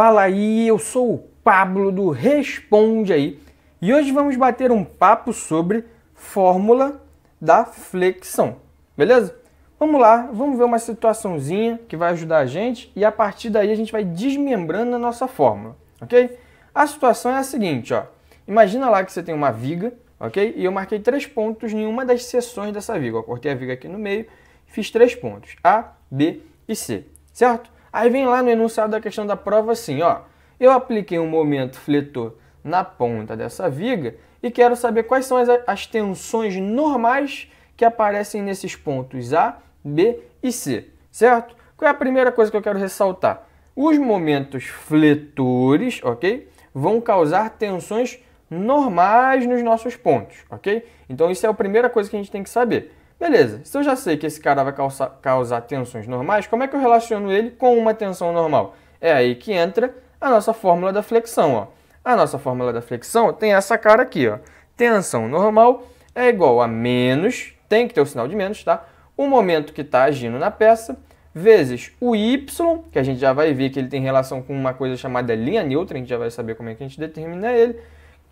Fala aí, eu sou o Pablo do Responde aí e hoje vamos bater um papo sobre fórmula da flexão, beleza? Vamos lá, vamos ver uma situaçãozinha que vai ajudar a gente e a partir daí a gente vai desmembrando a nossa fórmula, ok? A situação é a seguinte, ó. Imagina lá que você tem uma viga, ok? E eu marquei três pontos em uma das seções dessa viga. Eu cortei a viga aqui no meio, fiz três pontos, A, B e C, certo? Aí vem lá no enunciado da questão da prova assim, ó. Eu apliquei um momento fletor na ponta dessa viga e quero saber quais são as, as tensões normais que aparecem nesses pontos A, B e C, certo? Qual é a primeira coisa que eu quero ressaltar? Os momentos fletores, ok? Vão causar tensões normais nos nossos pontos, ok? Então isso é a primeira coisa que a gente tem que saber. Beleza, se eu já sei que esse cara vai causar, causar tensões normais, como é que eu relaciono ele com uma tensão normal? É aí que entra a nossa fórmula da flexão. Ó. A nossa fórmula da flexão tem essa cara aqui. Ó. Tensão normal é igual a menos, tem que ter o sinal de menos, tá? O momento que está agindo na peça, vezes o y, que a gente já vai ver que ele tem relação com uma coisa chamada linha neutra, a gente já vai saber como é que a gente determina ele,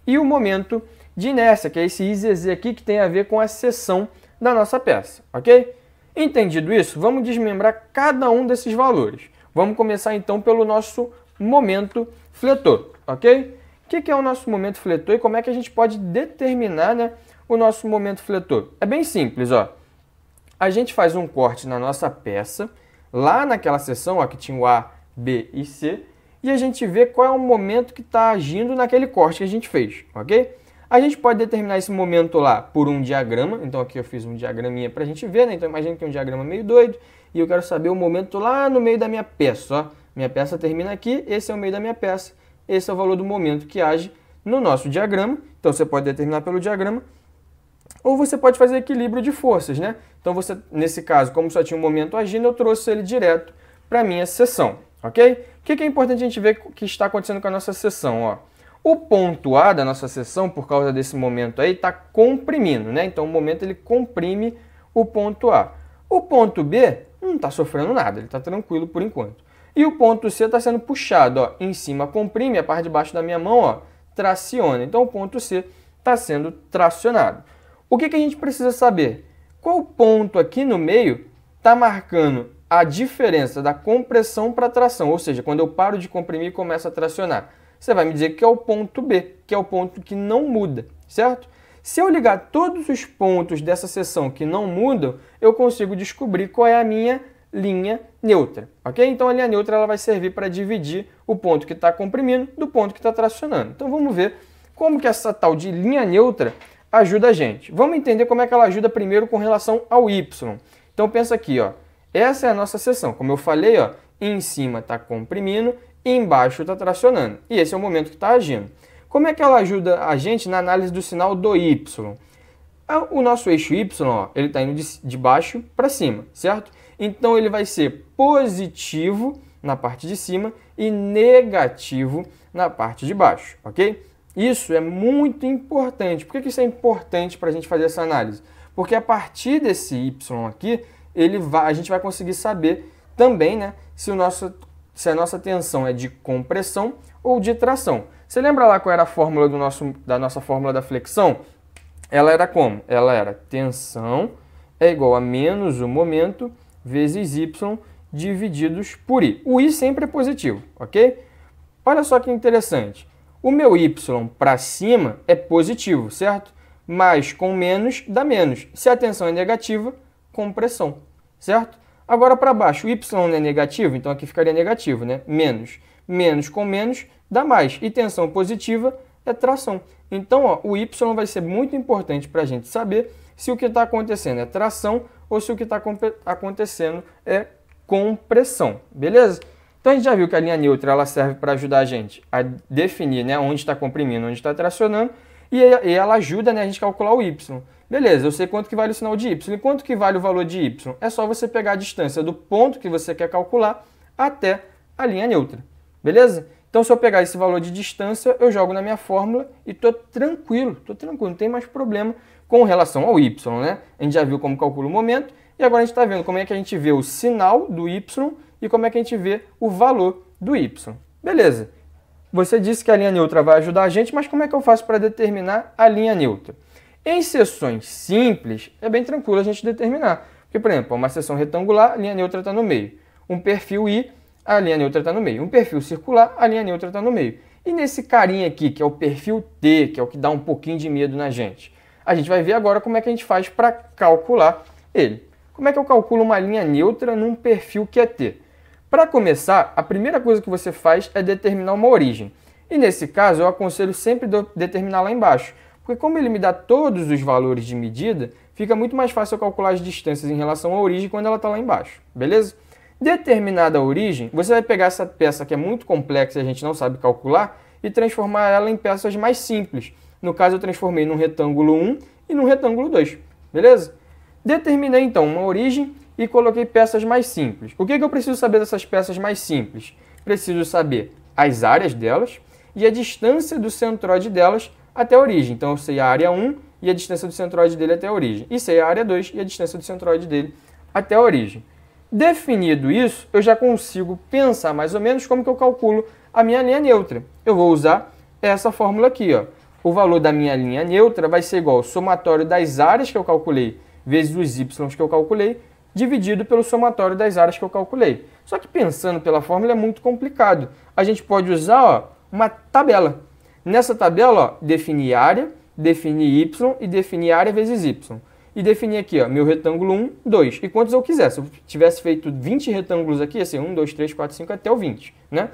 e o momento de inércia, que é esse IZZ aqui que tem a ver com a seção da nossa peça, ok? Entendido isso, vamos desmembrar cada um desses valores. Vamos começar então pelo nosso momento fletor, ok? O que é o nosso momento fletor e como é que a gente pode determinar né, o nosso momento fletor? É bem simples, ó. A gente faz um corte na nossa peça, lá naquela seção ó, que tinha o A, B e C, e a gente vê qual é o momento que está agindo naquele corte que a gente fez, ok? A gente pode determinar esse momento lá por um diagrama. Então aqui eu fiz um diagraminha para a gente ver, né? Então imagina que é um diagrama meio doido e eu quero saber o momento lá no meio da minha peça. Ó. Minha peça termina aqui, esse é o meio da minha peça. Esse é o valor do momento que age no nosso diagrama. Então você pode determinar pelo diagrama. Ou você pode fazer equilíbrio de forças, né? Então você, nesse caso, como só tinha um momento agindo, eu trouxe ele direto para a minha sessão, ok? O que é importante a gente ver que está acontecendo com a nossa sessão, ó? O ponto A da nossa sessão, por causa desse momento aí, está comprimindo, né? Então o momento ele comprime o ponto A. O ponto B não está sofrendo nada, ele está tranquilo por enquanto. E o ponto C está sendo puxado, ó, em cima comprime, a parte de baixo da minha mão, ó, traciona. Então o ponto C está sendo tracionado. O que, que a gente precisa saber? Qual ponto aqui no meio está marcando a diferença da compressão para tração, ou seja, quando eu paro de comprimir e começo a tracionar você vai me dizer que é o ponto B, que é o ponto que não muda, certo? Se eu ligar todos os pontos dessa seção que não mudam, eu consigo descobrir qual é a minha linha neutra, ok? Então a linha neutra ela vai servir para dividir o ponto que está comprimindo do ponto que está tracionando. Então vamos ver como que essa tal de linha neutra ajuda a gente. Vamos entender como é que ela ajuda primeiro com relação ao y. Então pensa aqui, ó. Essa é a nossa seção. Como eu falei, ó, em cima está comprimindo e embaixo está tracionando. E esse é o momento que está agindo. Como é que ela ajuda a gente na análise do sinal do Y? Ah, o nosso eixo Y ó, ele está indo de baixo para cima, certo? Então ele vai ser positivo na parte de cima e negativo na parte de baixo, ok? Isso é muito importante. Por que isso é importante para a gente fazer essa análise? Porque a partir desse y aqui, ele vai, a gente vai conseguir saber também né, se, o nosso, se a nossa tensão é de compressão ou de tração. Você lembra lá qual era a fórmula do nosso, da nossa fórmula da flexão? Ela era como? Ela era tensão é igual a menos o momento vezes y divididos por i. O i sempre é positivo, ok? Olha só que interessante. O meu y para cima é positivo, certo? Mas com menos dá menos. Se a tensão é negativa, compressão, certo? Agora para baixo, o y é negativo, então aqui ficaria negativo, né? Menos. Menos com menos dá mais. E tensão positiva é tração. Então, ó, o y vai ser muito importante para a gente saber se o que está acontecendo é tração ou se o que está acontecendo é compressão, beleza? Então a gente já viu que a linha neutra ela serve para ajudar a gente a definir né, onde está comprimindo, onde está tracionando, e ela ajuda né, a gente a calcular o y. Beleza, eu sei quanto que vale o sinal de y. E quanto que vale o valor de y? É só você pegar a distância do ponto que você quer calcular até a linha neutra. Beleza? Então, se eu pegar esse valor de distância, eu jogo na minha fórmula e estou tranquilo, estou tranquilo, não tem mais problema com relação ao y, né? A gente já viu como calcula o momento e agora a gente está vendo como é que a gente vê o sinal do y e como é que a gente vê o valor do y. Beleza. Você disse que a linha neutra vai ajudar a gente, mas como é que eu faço para determinar a linha neutra? Em seções simples, é bem tranquilo a gente determinar. Porque, por exemplo, uma seção retangular, a linha neutra está no meio. Um perfil I, a linha neutra está no meio. Um perfil circular, a linha neutra está no meio. E nesse carinha aqui, que é o perfil T, que é o que dá um pouquinho de medo na gente, a gente vai ver agora como é que a gente faz para calcular ele. Como é que eu calculo uma linha neutra num perfil que é T? Para começar, a primeira coisa que você faz é determinar uma origem. E nesse caso, eu aconselho sempre determinar lá embaixo, porque como ele me dá todos os valores de medida, fica muito mais fácil eu calcular as distâncias em relação à origem quando ela está lá embaixo, beleza? Determinada a origem, você vai pegar essa peça que é muito complexa e a gente não sabe calcular e transformar ela em peças mais simples. No caso, eu transformei num retângulo 1 e num retângulo 2, beleza? Determinei, então, uma origem e coloquei peças mais simples. O que, é que eu preciso saber dessas peças mais simples? Preciso saber as áreas delas e a distância do centroide delas até a origem. Então eu sei a área 1 e a distância do centroide dele até a origem. E sei a área 2 e a distância do centroide dele até a origem. Definido isso, eu já consigo pensar mais ou menos como que eu calculo a minha linha neutra. Eu vou usar essa fórmula aqui. Ó. O valor da minha linha neutra vai ser igual ao somatório das áreas que eu calculei vezes os y que eu calculei, dividido pelo somatório das áreas que eu calculei. Só que pensando pela fórmula é muito complicado. A gente pode usar ó, uma tabela. Nessa tabela, ó, defini área, defini y e defini área vezes y. E defini aqui, ó, meu retângulo 1, 2. E quantos eu quiser. Se eu tivesse feito 20 retângulos aqui, ia ser 1, 2, 3, 4, 5 até o 20, né?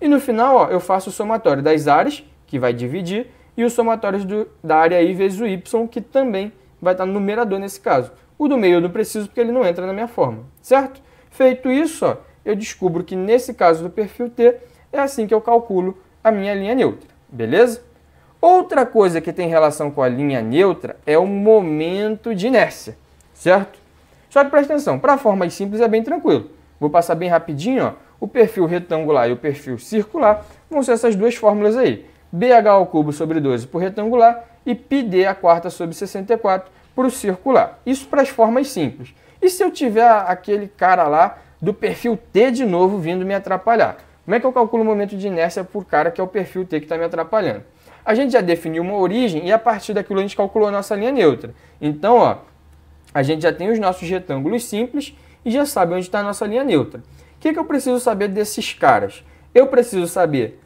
E no final, ó, eu faço o somatório das áreas, que vai dividir, e os somatórios do, da área i vezes o y, que também vai estar no numerador nesse caso. O do meio eu não preciso porque ele não entra na minha forma, certo? Feito isso, ó, eu descubro que nesse caso do perfil T, é assim que eu calculo a minha linha neutra beleza? Outra coisa que tem relação com a linha neutra é o momento de inércia, certo? Só que presta atenção, para formas simples é bem tranquilo. Vou passar bem rapidinho, ó. o perfil retangular e o perfil circular vão ser essas duas fórmulas aí. BH ao cubo sobre 12 por retangular e πd a quarta sobre 64 para o circular. Isso para as formas simples. E se eu tiver aquele cara lá do perfil T de novo vindo me atrapalhar? Como é que eu calculo o momento de inércia por cara que é o perfil T que está me atrapalhando? A gente já definiu uma origem e a partir daquilo a gente calculou a nossa linha neutra. Então, ó, a gente já tem os nossos retângulos simples e já sabe onde está a nossa linha neutra. O que, que eu preciso saber desses caras? Eu preciso saber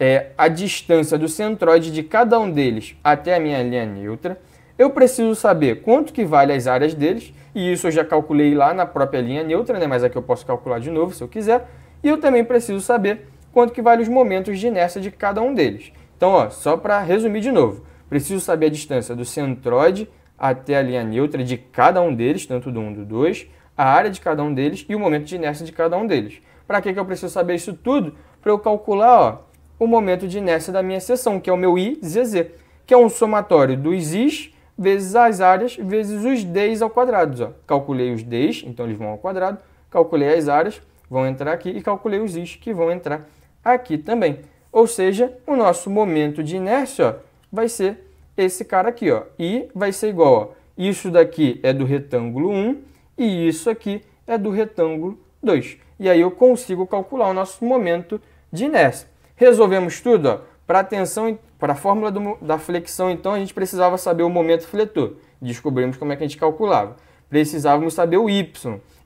é, a distância do centroide de cada um deles até a minha linha neutra. Eu preciso saber quanto que vale as áreas deles, e isso eu já calculei lá na própria linha neutra, né? mas aqui é eu posso calcular de novo se eu quiser. E eu também preciso saber quanto que vale os momentos de inércia de cada um deles. Então, ó, só para resumir de novo, preciso saber a distância do centroide até a linha neutra de cada um deles, tanto do 1 um, do 2, a área de cada um deles e o momento de inércia de cada um deles. Para que, que eu preciso saber isso tudo? Para eu calcular ó, o momento de inércia da minha seção, que é o meu IZZ, que é um somatório dos Is vezes as áreas vezes os Ds ao quadrado. Ó. Calculei os Ds, então eles vão ao quadrado, calculei as áreas, vão entrar aqui e calculei os is que vão entrar aqui também. Ou seja, o nosso momento de inércia ó, vai ser esse cara aqui, ó, e vai ser igual, ó, isso daqui é do retângulo 1 e isso aqui é do retângulo 2. E aí eu consigo calcular o nosso momento de inércia. Resolvemos tudo, Para tensão, para a fórmula do, da flexão, então, a gente precisava saber o momento fletor. Descobrimos como é que a gente calculava precisávamos saber o y.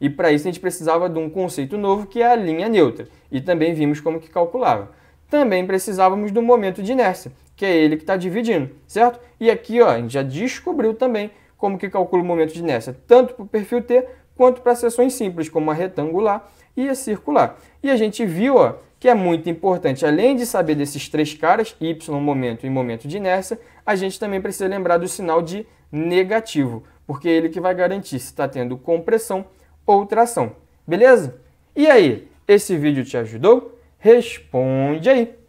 E para isso a gente precisava de um conceito novo que é a linha neutra. E também vimos como que calculava. Também precisávamos do momento de inércia, que é ele que está dividindo, certo? E aqui ó, a gente já descobriu também como que calcula o momento de inércia, tanto para o perfil T quanto para seções simples, como a retangular e a circular. E a gente viu ó, que é muito importante, além de saber desses três caras, y, momento e momento de inércia, a gente também precisa lembrar do sinal de negativo, porque é ele que vai garantir se está tendo compressão ou tração, beleza? E aí, esse vídeo te ajudou? Responde aí!